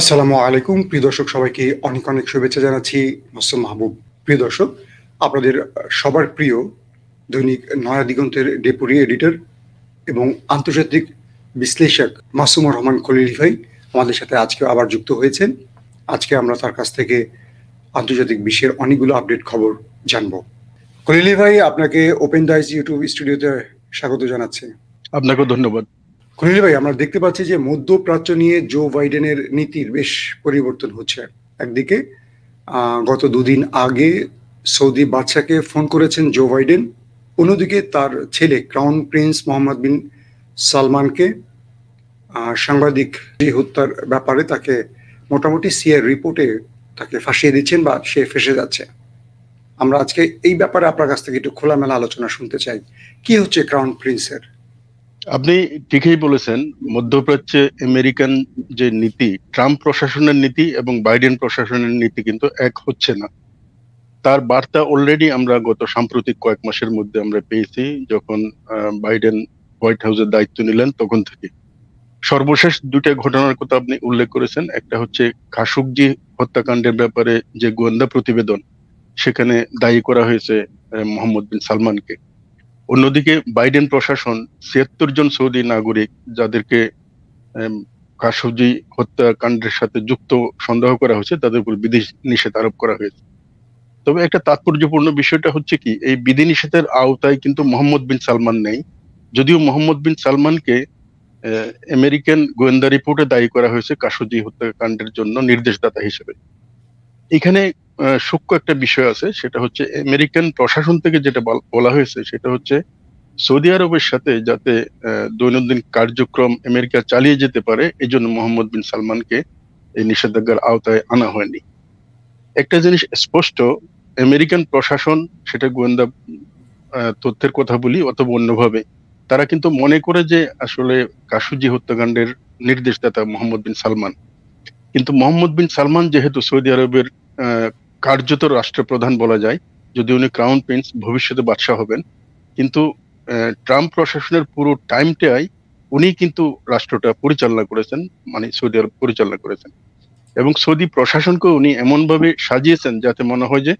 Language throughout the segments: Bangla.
আসসালামু আলাইকুম প্রিয় দর্শক সবাইকে অনেক অনেক শুভেচ্ছা জানাচ্ছি মোসম মাহবুব প্রিয় দর্শক আপনাদের সবার প্রিয় দৈনিক নয়া দিগন্তের ডেপুটি এডিটর এবং আন্তর্জাতিক বিশ্লেষক মাসুমুর রহমান খলিল ভাই আমাদের সাথে আজকে আবার যুক্ত হয়েছেন আজকে আমরা তার কাছ থেকে আন্তর্জাতিক বিশ্বের অনেকগুলো আপডেট খবর জানব খলিল ভাই আপনাকে ওপেন দাইজ ইউটিউব স্টুডিওতে স্বাগত জানাচ্ছি আপনাকেও ধন্যবাদ খলিল ভাই আমরা দেখতে পাচ্ছি যে মধ্যপ্রাচ্য নিয়ে জো বাইডেনের নীতির বেশ পরিবর্তন হচ্ছে একদিকে গত দুদিন আগে সৌদি বাদশাকে ফোন করেছেন জো বাইডেন অন্যদিকে তার ছেলে ক্রাউন প্রিন্স মোহাম্মদ বিন সালমানকে সাংবাদিক হত্যার ব্যাপারে তাকে মোটামুটি সিআর রিপোর্টে তাকে ফাঁসিয়ে দিচ্ছেন বা সে ফেসে যাচ্ছে আমরা আজকে এই ব্যাপারে আপনার কাছ থেকে একটু খোলামেলা আলোচনা শুনতে চাই কি হচ্ছে ক্রাউন প্রিন্সের আপনি ঠিকই বলেছেন মধ্যপ্রাচ্যে আমেরিকান যে নীতি ট্রাম্প প্রশাসনের নীতি এবং বাইডেন প্রশাসনের নীতি কিন্তু এক হচ্ছে না তার বার্তা অলরেডি আমরা গত সাম্প্রতিক কয়েক মাসের মধ্যে আমরা পেয়েছি যখন বাইডেন হোয়াইট হাউসের দায়িত্ব নিলেন তখন থেকে সর্বশেষ দুইটা ঘটনার কথা আপনি উল্লেখ করেছেন একটা হচ্ছে খাসুকজি হত্যাকাণ্ডের ব্যাপারে যে গোয়েন্দা প্রতিবেদন সেখানে দায়ী করা হয়েছে মোহাম্মদ বিন সালমানকে অন্যদিকে বাইডেন প্রশাসন ছিয়াত্তর জন সৌদি নাগরিক যাদেরকে কাসবজি হত্যাকাণ্ডের সাথে যুক্ত সন্দেহ করা হয়েছে তাদের উপর বিধি নিষেধ আরোপ করা হয়েছে তবে একটা তাৎপর্যপূর্ণ বিষয়টা হচ্ছে কি এই বিধিনিষেধের আওতায় কিন্তু মোহাম্মদ বিন সালমান নেই যদিও মোহাম্মদ বিন সালমানকে আমেরিকান গোয়েন্দা রিপোর্টে দায়ী করা হয়েছে কাশুজি হত্যাকাণ্ডের জন্য নির্দেশদাতা হিসেবে এখানে সূক্ষ্ম একটা বিষয় আছে সেটা হচ্ছে আমেরিকান প্রশাসন থেকে যেটা বলা হয়েছে সেটা হচ্ছে সৌদি আরবের সাথে যাতে দৈনন্দিন কার্যক্রম আমেরিকা চালিয়ে যেতে পারে এই জন্য মোহাম্মদ বিন সালমানকে এই নিষেধাজ্ঞার আওতায় আনা হয়নি একটা জিনিস স্পষ্ট আমেরিকান প্রশাসন সেটা গোয়েন্দা তথ্যের কথা বলি অথবা অন্যভাবে তারা কিন্তু মনে করে যে আসলে কাশুজি হত্যাকাণ্ডের নির্দেশদাতা মোহাম্মদ বিন সালমান কিন্তু মোহাম্মদ বিন সালমান যেহেতু সৌদি আরবের কার্যত রাষ্ট্রপ্রধান বলা যায় যদি উনি ক্রাউন প্রিন্স ভবিষ্যতে বাদশাহ হবেন কিন্তু ট্রাম্প প্রশাসনের পুরো টাইমটাই উনি কিন্তু রাষ্ট্রটা পরিচালনা করেছেন মানে সৌদি আরব পরিচালনা করেছেন এবং সৌদি প্রশাসনকে উনি এমনভাবে সাজিয়েছেন যাতে মনে হয় যে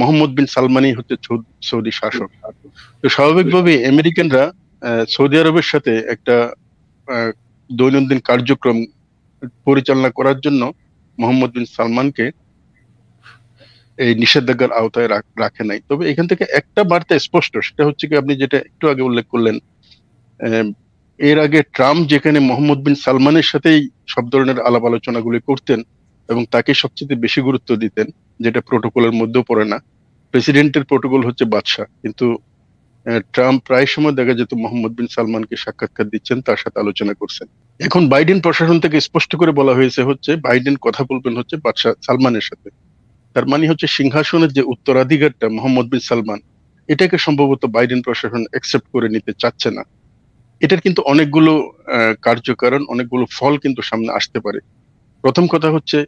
মোহাম্মদ বিন সালমানই হচ্ছে সৌদি শাসক তো স্বাভাবিকভাবে আমেরিকানরা সৌদি আরবের সাথে একটা দৈনন্দিন কার্যক্রম পরিচালনা করার জন্য মোহাম্মদ বিন সালমানকে এই নিষেধাজ্ঞার আওতায় রাখে নাই তবে এখান থেকে একটা বার্তা স্পষ্ট সেটা হচ্ছে কি আপনি যেটা একটু আগে উল্লেখ করলেন এর আগে ট্রাম্প যেখানে মোহাম্মদ বিন সালমানের সাথেই সব ধরনের আলাপ আলোচনাগুলি করতেন এবং তাকে সবচেয়ে বেশি গুরুত্ব দিতেন যেটা প্রোটোকলের মধ্যেও পড়ে না প্রেসিডেন্টের প্রোটোকল হচ্ছে বাদশাহ কিন্তু ট্রাম্প প্রায় সময় দেখা যেত মোহাম্মদ বিন সালমানকে সাক্ষাৎকার দিচ্ছেন তার সাথে আলোচনা করছেন এখন বাইডেন প্রশাসন থেকে স্পষ্ট করে বলা হয়েছে হচ্ছে বাইডেন কথা বলবেন হচ্ছে বাদশাহ সালমানের সাথে তার মানে হচ্ছে সিংহাসনের যে উত্তরাধিকারটা মোহাম্মদ বিন সালমান এটাকে সম্ভবত বাইডেন প্রশাসন অ্যাকসেপ্ট করে নিতে চাচ্ছে না এটার কিন্তু অনেকগুলো কার্যকারণ অনেকগুলো ফল কিন্তু সামনে আসতে পারে প্রথম কথা হচ্ছে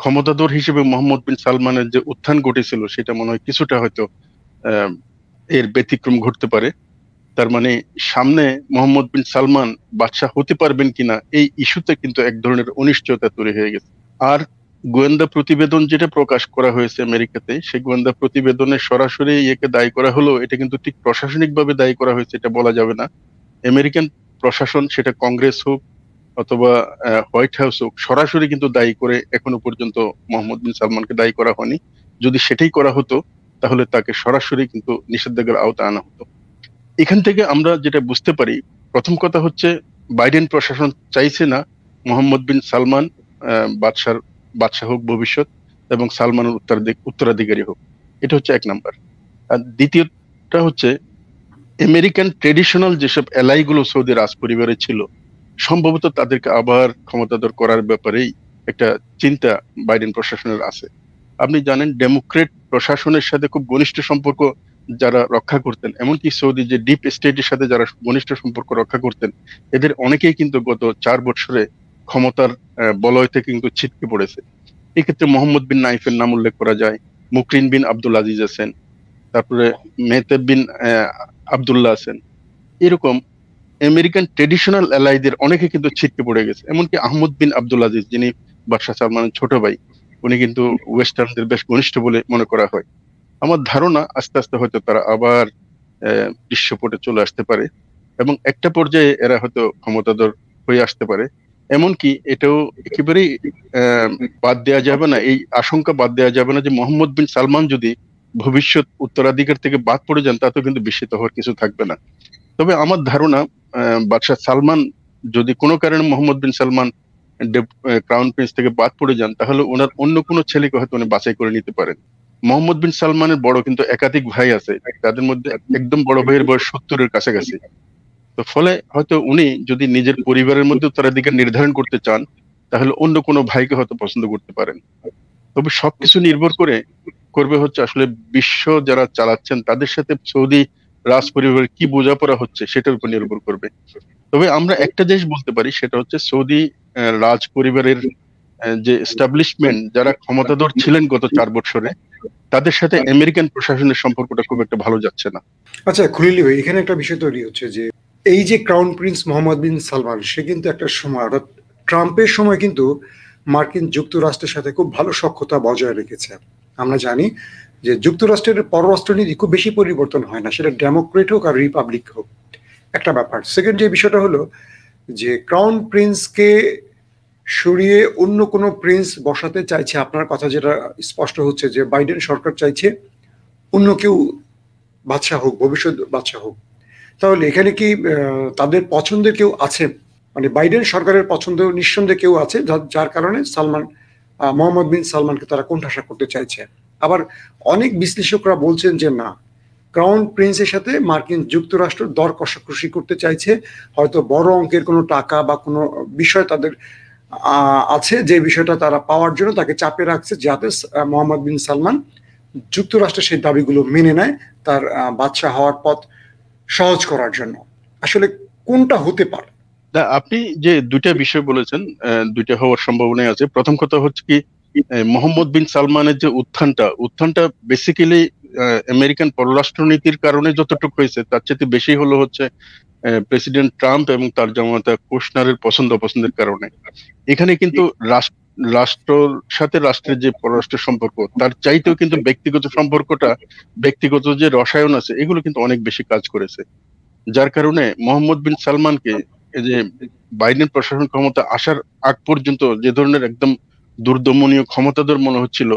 ক্ষমতাধর হিসেবে মোহাম্মদ বিন সালমানের যে উত্থান ঘটেছিল সেটা মনে হয় কিছুটা হয়তো এর ব্যতিক্রম ঘটতে পারে তার মানে সামনে মোহাম্মদ বিন সালমান বাদশাহ হতে পারবেন কিনা এই ইস্যুতে কিন্তু এক ধরনের অনিশ্চয়তা তৈরি হয়ে গেছে আর গোয়েন্দা প্রতিবেদন যেটা প্রকাশ করা হয়েছে আমেরিকাতে সেই গোয়েন্দা প্রতিবেদনে সরাসরি ইয়েকে দায়ী করা হলো এটা কিন্তু ঠিক প্রশাসনিকভাবে দায়ী করা হয়েছে এটা বলা যাবে না আমেরিকান প্রশাসন সেটা কংগ্রেস হোক অথবা হোয়াইট হাউস হোক সরাসরি কিন্তু দায়ী করে এখনো পর্যন্ত মোহাম্মদ বিন সালমানকে দায়ী করা হয়নি যদি সেটাই করা হতো তাহলে তাকে সরাসরি কিন্তু নিষেধাজ্ঞার আওতা আনা হতো এখান থেকে আমরা যেটা বুঝতে পারি প্রথম কথা হচ্ছে বাইডেন প্রশাসন চাইছে না মোহাম্মদ বিন সালমান বাদশার বাদশাহ হোক ভবিষ্যৎ এবং সালমানের উত্তরাধিক উত্তরাধিকারী হোক এটা হচ্ছে এক নাম্বার আর দ্বিতীয়টা হচ্ছে আমেরিকান ট্রেডিশনাল যেসব এলাইগুলো সৌদি রাজ পরিবারে ছিল সম্ভবত তাদেরকে আবার ক্ষমতাধর করার ব্যাপারেই একটা চিন্তা বাইডেন প্রশাসনের আছে আপনি জানেন ডেমোক্রেট প্রশাসনের সাথে খুব ঘনিষ্ঠ সম্পর্ক যারা রক্ষা করতেন এমনকি সৌদি যে ডিপ স্টেটের সাথে যারা ঘনিষ্ঠ সম্পর্ক রক্ষা করতেন এদের অনেকেই কিন্তু গত চার বছরে ক্ষমতার বলয়তে কিন্তু ছিটকে পড়েছে এক্ষেত্রে মোহাম্মদ বিন নাইফের নাম উল্লেখ করা যায় মুকরিন বিন আব্দুল আজিজ আছেন তারপরে মেহতেব বিন আবদুল্লাহ আছেন এরকম আমেরিকান ট্রেডিশনাল এলাইদের অনেকে কিন্তু ছিটকে পড়ে গেছে এমনকি আহমদ বিন আব্দুল আজিজ যিনি বাদশাহ সালমানের ছোট ভাই উনি কিন্তু ওয়েস্টার্নদের বেশ ঘনিষ্ঠ বলে মনে করা হয় আমার ধারণা আস্তে আস্তে হয়তো তারা আবার দৃশ্যপটে চলে আসতে পারে এবং একটা পর্যায়ে এরা হয়তো ক্ষমতাধর হয়ে আসতে পারে এমনকি এটাও একেবারেই বাদ দেওয়া যাবে না এই আশঙ্কা বাদ দেওয়া যাবে না যে মোহাম্মদ বিন সালমান যদি ভবিষ্যৎ উত্তরাধিকার থেকে বাদ পড়ে যান তাতেও কিন্তু বিস্মিত হওয়ার কিছু থাকবে না তবে আমার ধারণা বাদশাহ সালমান যদি কোনো কারণে Mohammed bin Salman crown prince থেকে বাদ পড়ে যান তাহলে ওনার অন্য কোনো ছেলেকে হয়তো উনি বাছাই করে নিতে পারেন মোহাম্মদ বিন সালমানের বড় কিন্তু একাধিক ভাই আছে তাদের মধ্যে একদম বড় ভাইয়ের বয়স সত্তরের কাছাকাছি তো ফলে হয়তো উনি যদি নিজের পরিবারের মধ্যে উত্তরাধিকার নির্ধারণ করতে চান তাহলে অন্য কোনো ভাইকে হয়তো পছন্দ করতে পারেন তবে সবকিছু নির্ভর করে করবে হচ্ছে আসলে বিশ্ব যারা চালাচ্ছেন তাদের সাথে সৌদি রাজ পরিবারের কি বোঝাপড়া হচ্ছে সেটার উপর নির্ভর করবে তবে আমরা একটা জিনিস বলতে পারি সেটা হচ্ছে সৌদি রাজ পরিবারের যে এস্টাবলিশমেন্ট যারা ক্ষমতাধর ছিলেন গত চার বছরে তাদের সাথে আমেরিকান প্রশাসনের সম্পর্কটা খুব একটা ভালো যাচ্ছে না আচ্ছা খুলিলি ভাই এখানে একটা বিষয় তৈরি হচ্ছে যে এই যে crown prince Mohammed bin Salman সে কিন্তু একটা সময় অর্থাৎ ট্রাম্পের সময় কিন্তু মার্কিন যুক্তরাষ্ট্রের সাথে খুব ভালো সক্ষতা বজায় রেখেছে আমরা জানি যে যুক্তরাষ্ট্রের পররাষ্ট্রনীতি খুব বেশি পরিবর্তন হয় না সেটা ডেমোক্রেট হোক আর রিপাবলিক হোক একটা ব্যাপার সেকেন্ড যে বিষয়টা হলো যে ক্রাউন প্রিন্সকে সরিয়ে অন্য কোনো প্রিন্স বসাতে চাইছে আপনার কথা যেটা স্পষ্ট হচ্ছে যে বাইডেন সরকার চাইছে অন্য কেউ বাদশাহ হোক ভবিষ্যৎ বাদশাহ হোক তাহলে এখানে কি তাদের পছন্দের কেউ আছে মানে বাইডেন সরকারের পছন্দ নিঃসন্দেহে কেউ আছে যার কারণে সালমান মোহাম্মদ বিন সালমানকে তারা কোণঠাসা করতে চাইছে আবার অনেক বিশ্লেষকরা বলছেন যে না ক্রাউন প্রিন্সের সাথে মার্কিন যুক্তরাষ্ট্র দর কষাকষি করতে চাইছে হয়তো বড় অঙ্কের কোনো টাকা বা কোনো বিষয় তাদের আছে যে বিষয়টা তারা পাওয়ার জন্য তাকে চাপে রাখছে যাতে মোহাম্মদ বিন সালমান যুক্তরাষ্ট্রের সেই দাবিগুলো মেনে নেয় তার বাদশাহ হওয়ার পথ সহজ করার জন্য আসলে কোনটা হতে পারে আপনি যে দুইটা বিষয় বলেছেন দুইটা হওয়ার সম্ভাবনা আছে প্রথম কথা হচ্ছে কি মোহাম্মদ বিন সালমানের যে উত্থানটা উত্থানটা বেসিক্যালি আমেরিকান পররাষ্ট্রনীতির কারণে যতটুকু হয়েছে তার চেয়ে বেশি হলো হচ্ছে প্রেসিডেন্ট ট্রাম্প এবং তার জামাতা কোশনারের পছন্দ পছন্দের কারণে এখানে কিন্তু রাষ্ট্র রাষ্ট্র সাথে রাষ্ট্রের যে পররাষ্ট্র সম্পর্ক তার চাইতেও কিন্তু ব্যক্তিগত সম্পর্কটা ব্যক্তিগত যে রসায়ন আছে এগুলো কিন্তু অনেক বেশি কাজ করেছে যার কারণে মোহাম্মদ বিন সালমানকে যে বাইডেন প্রশাসন ক্ষমতা আসার আগ পর্যন্ত যে ধরনের একদম দুর্দমনীয় ক্ষমতাধর মনে হচ্ছিল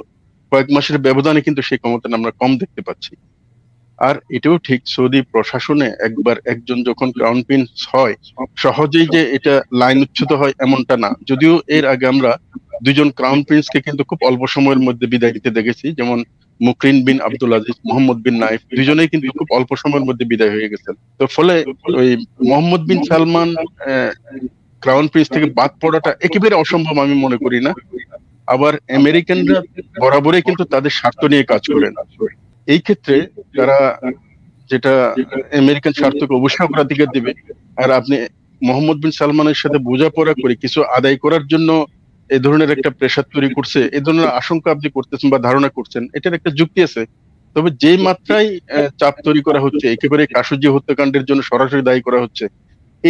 কয়েক মাসের ব্যবধানে কিন্তু সেই ক্ষমতা আমরা কম দেখতে পাচ্ছি আর এটাও ঠিক সৌদি প্রশাসনে একবার একজন যখন ক্রাউন প্রিন্স হয় সহজেই যে এটা লাইন উচ্ছুত হয় এমনটা না যদিও এর আগে আমরা দুজন ক্রাউন প্রিন্স কে কিন্তু খুব অল্প সময়ের মধ্যে বিদায় দিতে দেখেছি যেমন Muqrin bin Abdul Aziz Mohammed bin Nayef দুজনেই কিন্তু খুব অল্প সময়ের মধ্যে বিদায় হয়ে গেছেন তো ফলে ওই Mohammed bin Salman crown prince থেকে বাদ পড়াটা একেবারে অসম্ভব আমি মনে করি না আবার আমেরিকানরা বরাবরই কিন্তু তাদের স্বার্থ নিয়ে কাজ করে না এই ক্ষেত্রে তারা যেটা আমেরিকান স্বার্থকে অবশ্যই অগ্রাধিকার দেবে আর আপনি মোহাম্মদ বিন সালমানের সাথে বোঝাপড়া করে কিছু আদায় করার জন্য এই ধরনের একটা প্রেশার তৈরি করছে এই ধরনের আশঙ্কা আপনি করতেছেন বা ধারণা করছেন এটার একটা যুক্তি আছে তবে যে মাত্রায় চাপ তৈরি করা হচ্ছে একেবারে কাশুজি হত্যাকাণ্ডের জন্য সরাসরি দায়ী করা হচ্ছে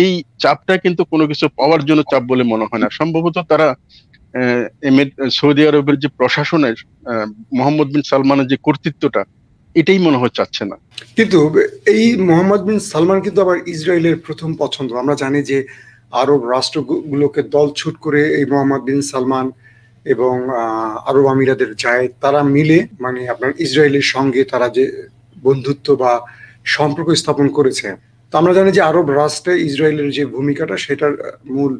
এই চাপটা কিন্তু কোনো কিছু পাওয়ার জন্য চাপ বলে মনে হয় না সম্ভবত তারা সৌদি আরবের যে প্রশাসনের মোহাম্মদ বিন সালমানের যে কর্তৃত্বটা এটাই মনে হয় চাচ্ছে না কিন্তু এই মোহাম্মদ বিন সালমান কিন্তু আবার ইসরায়েলের প্রথম পছন্দ আমরা জানি যে আরব রাষ্ট্রগুলোকে দল ছুট করে এই মোহাম্মদ বিন সালমান এবং আরব আমিরাদের যায় তারা মিলে মানে আপনার ইসরায়েলের সঙ্গে তারা যে বন্ধুত্ব বা সম্পর্ক স্থাপন করেছে তো আমরা জানি যে আরব রাষ্ট্রে ইসরায়েলের যে ভূমিকাটা সেটার মূল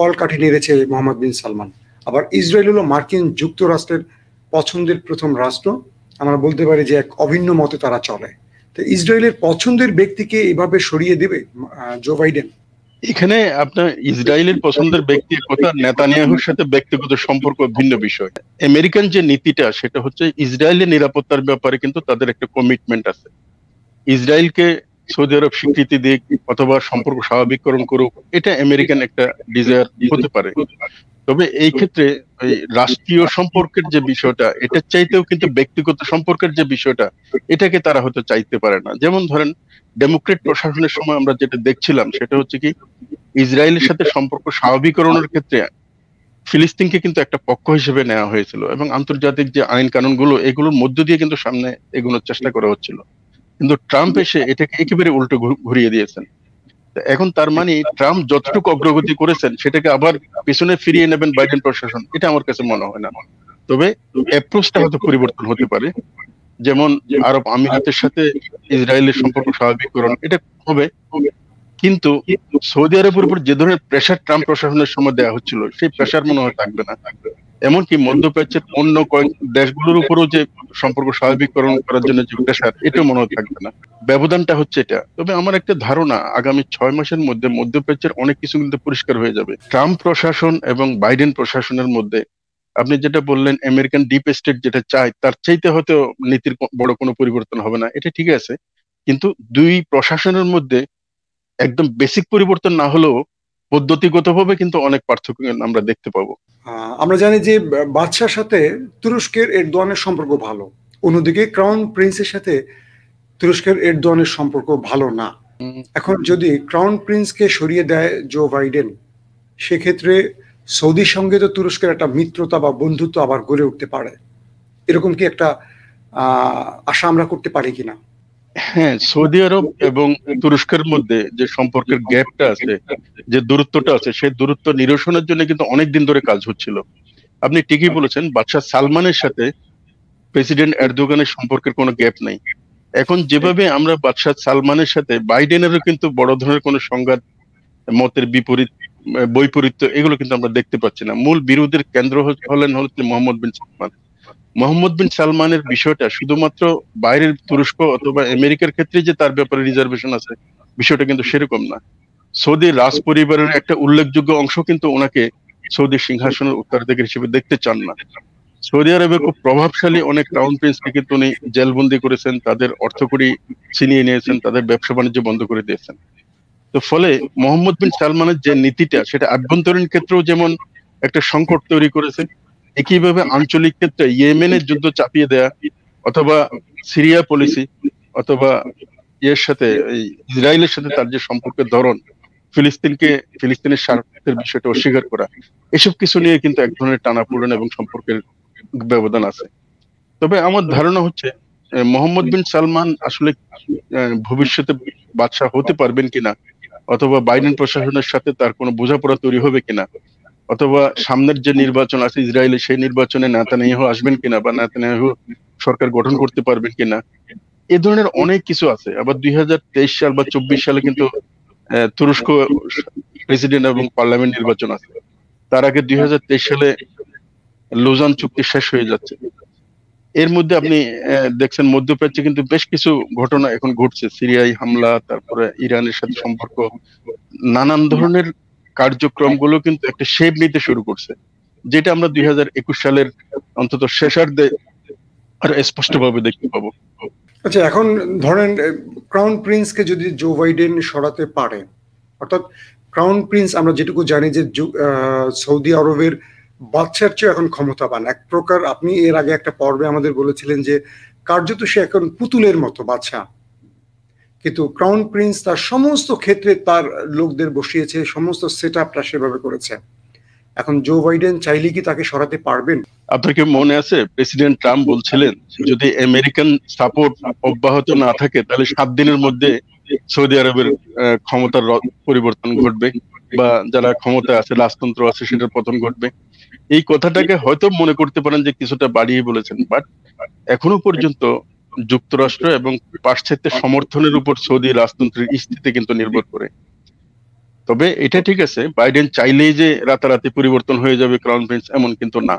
কলকাঠি নেড়েছে মোহাম্মদ বিন সালমান আবার ইসরায়েল হলো মার্কিন যুক্তরাষ্ট্রের পছন্দের প্রথম রাষ্ট্র আমরা বলতে পারি যে এক অভিন্ন মতে তারা চলে তো ইসরায়েলের পছন্দের ব্যক্তিকে এভাবে সরিয়ে দেবে জো বাইডেন এখানে আপনার ইসরায়েলের পছন্দের ব্যক্তি কথা নেতানিয়াহুর সাথে ব্যক্তিগত সম্পর্ক ভিন্ন বিষয় আমেরিকান যে নীতিটা সেটা হচ্ছে ইসরায়েলের নিরাপত্তার ব্যাপারে কিন্তু তাদের একটা কমিটমেন্ট আছে ইসরায়েলকে সৌদি আরব স্বীকৃতি দিক অথবা সম্পর্ক স্বাভাবিককরণ করুক এটা আমেরিকান একটা ডিজায়ার হতে পারে তবে এই ক্ষেত্রে রাষ্ট্রীয় সম্পর্কের যে বিষয়টা এটার চাইতেও কিন্তু ব্যক্তিগত সম্পর্কের যে বিষয়টা এটাকে তারা হয়তো চাইতে পারে না যেমন ধরেন ডেমোক্রেট প্রশাসনের সময় আমরা যেটা দেখছিলাম সেটা হচ্ছে কি ইসরায়েলের সাথে সম্পর্ক স্বাভাবিকরণের ক্ষেত্রে ফিলিস্তিনকে কিন্তু একটা পক্ষ হিসেবে নেওয়া হয়েছিল এবং আন্তর্জাতিক যে আইন কানুন গুলো এগুলোর মধ্য দিয়ে কিন্তু সামনে এগোনোর চেষ্টা করা হচ্ছিল কিন্তু ট্রাম্প এসে এটাকে একেবারে উল্টো ঘুরিয়ে দিয়েছেন এখন তার মানে ট্রাম্প যতটুকু অগ্রগতি করেছেন সেটাকে আবার পিছনে ফিরিয়ে নেবেন বাইডেন প্রশাসন এটা আমার কাছে মনে হয় না তবে অ্যাপ্রোচটা হয়তো পরিবর্তন হতে পারে যেমন আরব আমিরাতের সাথে ইসরায়েলের সম্পর্ক স্বাভাবিককরণ এটা হবে কিন্তু সৌদি আরবের উপর যে ধরনের প্রেশার ট্রাম্প প্রশাসনের সময় দেওয়া হচ্ছিল সেই প্রেশার মনে হয় থাকবে না এমনকি মধ্যপ্রাচ্যের অন্য কয়েক দেশগুলোর উপরও যে সম্পর্ক স্বাভাবিককরণ করার জন্য যে প্রেশার এটাও মনে থাকবে না ব্যবধানটা হচ্ছে এটা তবে আমার একটা ধারণা আগামী ছয় মাসের মধ্যে মধ্যপ্রাচ্যের অনেক কিছু কিন্তু পরিষ্কার হয়ে যাবে ট্রাম্প প্রশাসন এবং বাইডেন প্রশাসনের মধ্যে আপনি যেটা বললেন আমেরিকান ডিপ স্টেট যেটা চায় তার চাইতে হয়তো নীতির বড় কোনো পরিবর্তন হবে না এটা ঠিক আছে কিন্তু দুই প্রশাসনের মধ্যে একদম বেসিক পরিবর্তন না হলেও পদ্ধতিগতভাবে কিন্তু অনেক পার্থক্য আমরা দেখতে পাবো হ্যাঁ, আমরা জানি যে বাদশার সাথে তুরস্কের এরদোয়ানের সম্পর্ক ভালো অন্যদিকে ক্রাউন প্রিন্সের সাথে তুরস্কের এরদোয়ানের সম্পর্ক ভালো না এখন যদি ক্রাউন প্রিন্সকে সরিয়ে দেয় জো বাইডেন সেক্ষেত্রে সৌদির সঙ্গে তো তুরস্কের একটা মিত্রতা বা বন্ধুত্ব আবার গড়ে উঠতে পারে এরকম কি একটা আশা আমরা করতে পারি কিনা হ্যাঁ সৌদি আরব এবং তুরস্কের মধ্যে যে সম্পর্কের গ্যাপটা আছে যে দূরত্বটা আছে সেই দূরত্ব নিরসনের জন্য কিন্তু অনেক দিন ধরে কাজ হচ্ছিল আপনি ঠিকই বলেছেন বাদশাহ সালমানের সাথে প্রেসিডেন্ট এরদোগানের সম্পর্কের কোনো গ্যাপ নাই এখন যেভাবে আমরা বাদশাহ সালমানের সাথে বাইডেনেরও কিন্তু বড় ধরনের কোনো সংঘাত মতের বিপরীত বৈপরীত্য এগুলো কিন্তু আমরা দেখতে পাচ্ছি না মূল বিরোধের কেন্দ্র হলেন হচ্ছে মোহাম্মদ বিন সালমান মোহাম্মদ বিন সালমানের বিষয়টা শুধুমাত্র বাইরের তুরস্ক অথবা আমেরিকার ক্ষেত্রে যে তার ব্যাপারে রিজার্ভেশন আছে বিষয়টা কিন্তু সেরকম না সৌদি রাজ পরিবারের একটা উল্লেখযোগ্য অংশ কিন্তু ওনাকে সৌদি সিংহাসনের উত্তরাধিকার হিসেবে দেখতে চান না সৌদি আরবে খুব প্রভাবশালী অনেক ক্রাউন প্রিন্সকে কিন্তু উনি জেলবন্দি করেছেন তাদের অর্থকড়ি ছিনিয়ে নিয়েছেন তাদের ব্যবসা বাণিজ্য বন্ধ করে দিয়েছেন তো ফলে মোহাম্মদ বিন সালমানের যে নীতিটা সেটা আভ্যন্তরীণ ক্ষেত্রেও যেমন একটা সংকট তৈরি করেছে একইভাবে আঞ্চলিক ক্ষেত্রে ইয়েমেনের যুদ্ধ চাপিয়ে দেয়া অথবা সিরিয়া পলিসি অথবা ইয়ের সাথে ইসরায়েলের সাথে তার যে সম্পর্কের ধরন ফিলিস্তিনকে ফিলিস্তিনের স্বার্থের বিষয়টা অস্বীকার করা এসব কিছু নিয়ে কিন্তু এক ধরনের টানাপোড়েন এবং সম্পর্কের ব্যবধান আছে তবে আমার ধারণা হচ্ছে মোহাম্মদ বিন সালমান আসলে ভবিষ্যতে বাদশাহ হতে পারবেন কিনা অথবা বাইডেন প্রশাসনের সাথে তার কোনো বোঝাপড়া তৈরি হবে কিনা অথবা সামনের যে নির্বাচন আছে ইসরায়েলে সেই নির্বাচনে নেতানিয়াহু আসবেন কিনা বা নেতানিয়াহু সরকার গঠন করতে পারবেন কিনা এ ধরনের অনেক কিছু আছে আবার দুই সাল বা চব্বিশ সালে কিন্তু তুরস্ক প্রেসিডেন্ট এবং পার্লামেন্ট নির্বাচন আছে তার আগে দুই সালে লোজান চুক্তি শেষ হয়ে যাচ্ছে এর মধ্যে আপনি দেখছেন মধ্যপ্রাচ্যে কিন্তু বেশ কিছু ঘটনা এখন ঘটছে সিরিয়ায় হামলা তারপরে ইরানের সাথে সম্পর্ক নানান ধরনের কার্যক্রমগুলো কিন্তু একটা শেপ নিতে শুরু করছে যেটা আমরা দুই সালের অন্তত শেষার্ধে আর স্পষ্টভাবে দেখতে পাবো আচ্ছা এখন ধরেন ক্রাউন প্রিন্সকে যদি জো বাইডেন সরাতে পারে অর্থাৎ ক্রাউন প্রিন্স আমরা যেটুকু জানি যে সৌদি আরবের বাচ্চার চেয়ে এখন ক্ষমতাবান এক প্রকার আপনি এর আগে একটা পর্বে আমাদের বলেছিলেন যে কার্যত সে এখন পুতুলের মতো বাচ্চা কিন্তু ক্রাউন প্রিন্স তার সমস্ত ক্ষেত্রে তার লোকদের বসিয়েছে সমস্ত সেট আপটা সেভাবে করেছে এখন জো বাইডেন চাইলে কি তাকে সরাতে পারবেন আপনাকে মনে আছে প্রেসিডেন্ট ট্রাম্প বলছিলেন যদি আমেরিকান সাপোর্ট অব্যাহত না থাকে তাহলে সাত দিনের মধ্যে সৌদি আরবের ক্ষমতার পরিবর্তন ঘটবে বা যারা ক্ষমতা আছে রাজতন্ত্র আছে সেটার পতন ঘটবে এই কথাটাকে হয়তো মনে করতে পারেন যে কিছুটা বাড়িয়ে বলেছেন বাট এখনো পর্যন্ত যুক্তরাষ্ট্র এবং পাশ্চাত্যের সমর্থনের উপর সৌদি রাজতন্ত্রের স্থিতি কিন্তু নির্ভর করে তবে এটা ঠিক আছে বাইডেন চাইলেই যে রাতারাতি পরিবর্তন হয়ে যাবে ক্রাউন প্রিন্স এমন কিন্তু না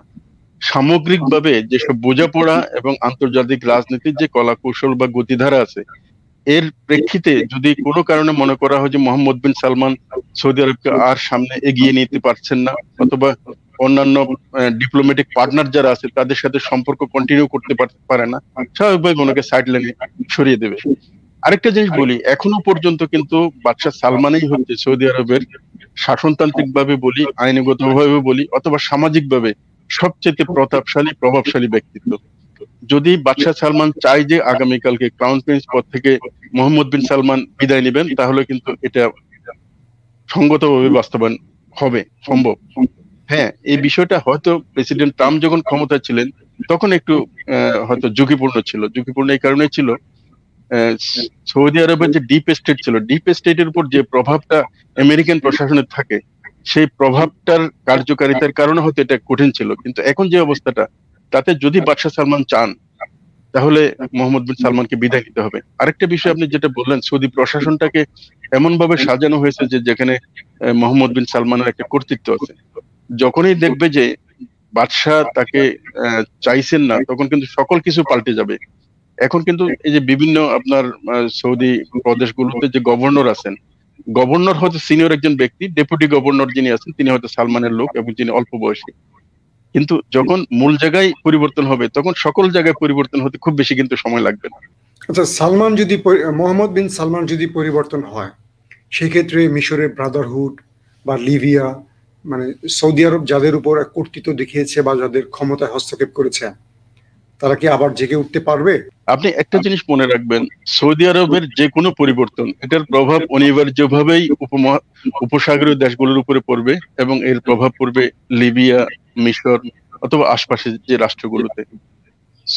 সামগ্রিকভাবে যেসব বোঝাপড়া এবং আন্তর্জাতিক রাজনীতির যে কলা কৌশল বা গতিধারা আছে এর প্রেক্ষিতে যদি কোনো কারণে মনে করা হয় যে মোহাম্মদ বিন সালমান সৌদি আরবকে আর সামনে এগিয়ে নিতে পারছেন না অথবা অন্যান্য ডিপ্লোম্যাটিক পার্টনার যারা আছে তাদের সাথে সম্পর্ক কন্টিনিউ করতে পারে না স্বাভাবিকভাবে ওনাকে সাইড লাইনে সরিয়ে দেবে আরেকটা জিনিস বলি এখনো পর্যন্ত কিন্তু বাদশাহ সালমানই হচ্ছে সৌদি আরবের শাসনতান্ত্রিক ভাবে বলি আইনগত ভাবে বলি অথবা সামাজিক ভাবে সবচেয়ে প্রতাপশালী প্রভাবশালী ব্যক্তিত্ব যদি বাদশাহ সালমান চাই যে আগামীকালকে ক্রাউন প্রিন্স পদ থেকে মোহাম্মদ বিন সালমান বিদায় নেবেন তাহলে কিন্তু এটা সঙ্গতভাবে বাস্তবায়ন হবে সম্ভব হ্যাঁ এই বিষয়টা হয়তো প্রেসিডেন্ট ট্রাম্প যখন ক্ষমতা ছিলেন তখন একটু হয়তো ঝুঁকিপূর্ণ ছিল ঝুঁকিপূর্ণ এই কারণে ছিল সৌদি আরবের যে ডিপ স্টেট ছিল ডিপ স্টেটের উপর যে প্রভাবটা আমেরিকান প্রশাসনের থাকে সেই প্রভাবটার কার্যকারিতার কারণে হয়তো এটা কঠিন ছিল কিন্তু এখন যে অবস্থাটা তাতে যদি বাদশাহ সালমান চান তাহলে মোহাম্মদ বিন সালমানকে বিদায় নিতে হবে আরেকটা বিষয় আপনি যেটা বললেন সৌদি প্রশাসনটাকে এমন ভাবে সাজানো হয়েছে যে যেখানে মোহাম্মদ বিন সালমানের একটা কর্তৃত্ব আছে যখনই দেখবে যে বাদশাহ তাকে চাইছেন না তখন কিন্তু সকল কিছু পাল্টে যাবে এখন কিন্তু এই যে বিভিন্ন আপনার সৌদি প্রদেশগুলোতে যে গভর্নর আছেন গভর্নর হয়তো সিনিয়র একজন ব্যক্তি ডেপুটি গভর্নর যিনি আছেন তিনি হয়তো সালমানের লোক এবং যিনি অল্প বয়সী কিন্তু যখন মূল জায়গায় পরিবর্তন হবে তখন সকল জায়গায় পরিবর্তন হতে খুব বেশি কিন্তু সময় লাগবে না আচ্ছা সালমান যদি মোহাম্মদ বিন সালমান যদি পরিবর্তন হয় সেক্ষেত্রে মিশরের ব্রাদারহুড বা লিবিয়া মানে সৌদি আরব যাদের উপর কর্তৃত্ব দেখিয়েছে বা যাদের ক্ষমতায় হস্তক্ষেপ করেছে তারা কি আবার জেগে উঠতে পারবে আপনি একটা জিনিস মনে রাখবেন সৌদি আরবের যে কোনো পরিবর্তন এটার প্রভাব অনিবার্যভাবেই উপমহা উপসাগরীয় দেশগুলোর উপরে পড়বে এবং এর প্রভাব পড়বে লিবিয়া মিশর অথবা আশপাশের যে রাষ্ট্রগুলোতে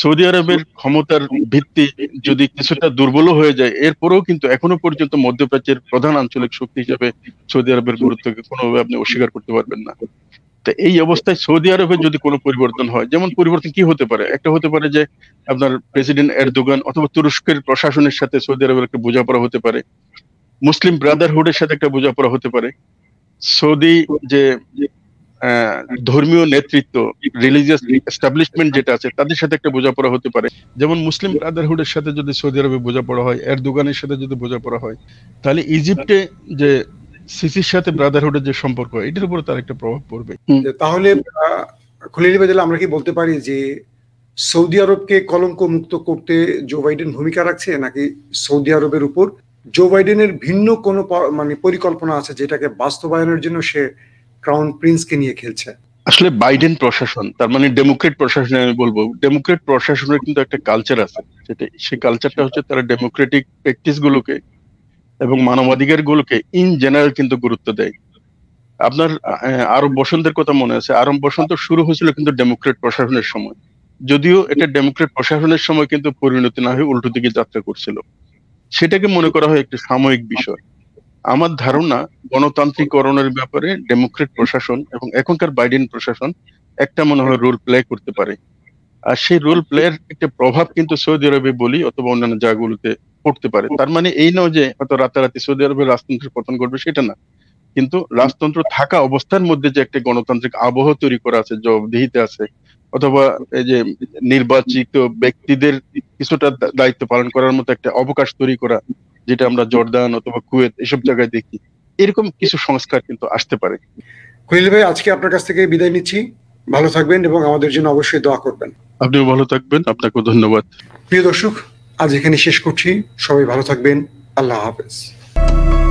সৌদি আরবের ক্ষমতার ভিত্তি যদি কিছুটা দুর্বল হয়ে যায় এরপরেও কিন্তু এখনো পর্যন্ত মধ্যপ্রাচ্যের প্রধান আঞ্চলিক শক্তি হিসেবে সৌদি আরবের গুরুত্বকে কোনোভাবে আপনি অস্বীকার করতে পারবেন না তো এই অবস্থায় সৌদি আরবে যদি কোনো পরিবর্তন হয় যেমন পরিবর্তন কি হতে পারে একটা হতে পারে যে আপনার প্রেসিডেন্ট এরদোগান অথবা তুরস্কের প্রশাসনের সাথে সৌদি আরবের একটা বোঝাপড়া হতে পারে মুসলিম ব্রাদারহুডের সাথে একটা বোঝাপড়া হতে পারে সৌদি যে ধর্মীয় নেতৃত্ব রিলিজিয়াস এস্টাবলিশমেন্ট যেটা আছে তাদের সাথে একটা বোঝাপড়া হতে পারে যেমন মুসলিম ব্রাদারহুডের সাথে যদি সৌদি আরবে বোঝাপড়া হয় এর দোকানের সাথে যদি বোঝাপড়া হয় তাহলে ইজিপ্টে যে সিসির সাথে ব্রাদারহুডের যে সম্পর্ক এটার উপর তার একটা প্রভাব পড়বে তাহলে খুলিনি বাজালে আমরা কি বলতে পারি যে সৌদি আরবকে কলঙ্ক মুক্ত করতে জো বাইডেন ভূমিকা রাখছে নাকি সৌদি আরবের উপর জো বাইডেনের ভিন্ন কোন মানে পরিকল্পনা আছে যেটাকে বাস্তবায়নের জন্য সে ক্রাউন প্রিন্সকে নিয়ে খেলছে আসলে বাইডেন প্রশাসন তার মানে ডেমোক্রেট প্রশাসন আমি বলবো ডেমোক্রেট প্রশাসনের কিন্তু একটা কালচার আছে সেটা সেই কালচারটা হচ্ছে তারা ডেমোক্রেটিক প্র্যাকটিস গুলোকে এবং মানবাধিকার গুলোকে ইন জেনারেল কিন্তু গুরুত্ব দেয় আপনার আরব বসন্তের কথা মনে আছে আরব বসন্ত শুরু হয়েছিল কিন্তু ডেমোক্রেট প্রশাসনের সময় যদিও এটা ডেমোক্রেট প্রশাসনের সময় কিন্তু পরিণতি না হয়ে উল্টো দিকে যাত্রা করছিল সেটাকে মনে করা হয় একটি সাময়িক বিষয় আমার ধারণা গণতান্ত্রিকরণের ব্যাপারে ডেমোক্রেট প্রশাসন এবং এখনকার বাইডেন প্রশাসন একটা মনে হয় রোল প্লে করতে পারে আর সেই রোল প্লেয়ার একটা প্রভাব কিন্তু সৌদি আরবে বলি অথবা অন্যান্য জায়গাগুলোতে পড়তে পারে তার মানে এই নয় যে হয়তো রাতারাতি সৌদি আরবের রাজতন্ত্রের পতন ঘটবে সেটা না কিন্তু রাজতন্ত্র থাকা অবস্থার মধ্যে যে একটা গণতান্ত্রিক আবহ তৈরি করা আছে জবাবদিহিতে আছে অথবা এই যে নির্বাচিত ব্যক্তিদের কিছুটা দায়িত্ব পালন করার মতো একটা অবকাশ তৈরি করা যেটা আমরা জর্দান অথবা কুয়েত এসব জায়গায় দেখি এরকম কিছু সংস্কার কিন্তু আসতে পারে খলিল ভাই আজকে আপনার কাছ থেকে বিদায় নিচ্ছি ভালো থাকবেন এবং আমাদের জন্য অবশ্যই দোয়া করবেন আপনিও ভালো থাকবেন আপনাকেও ধন্যবাদ প্রিয় দর্শক আজ এখানে শেষ করছি সবাই ভালো থাকবেন আল্লাহ হাফেজ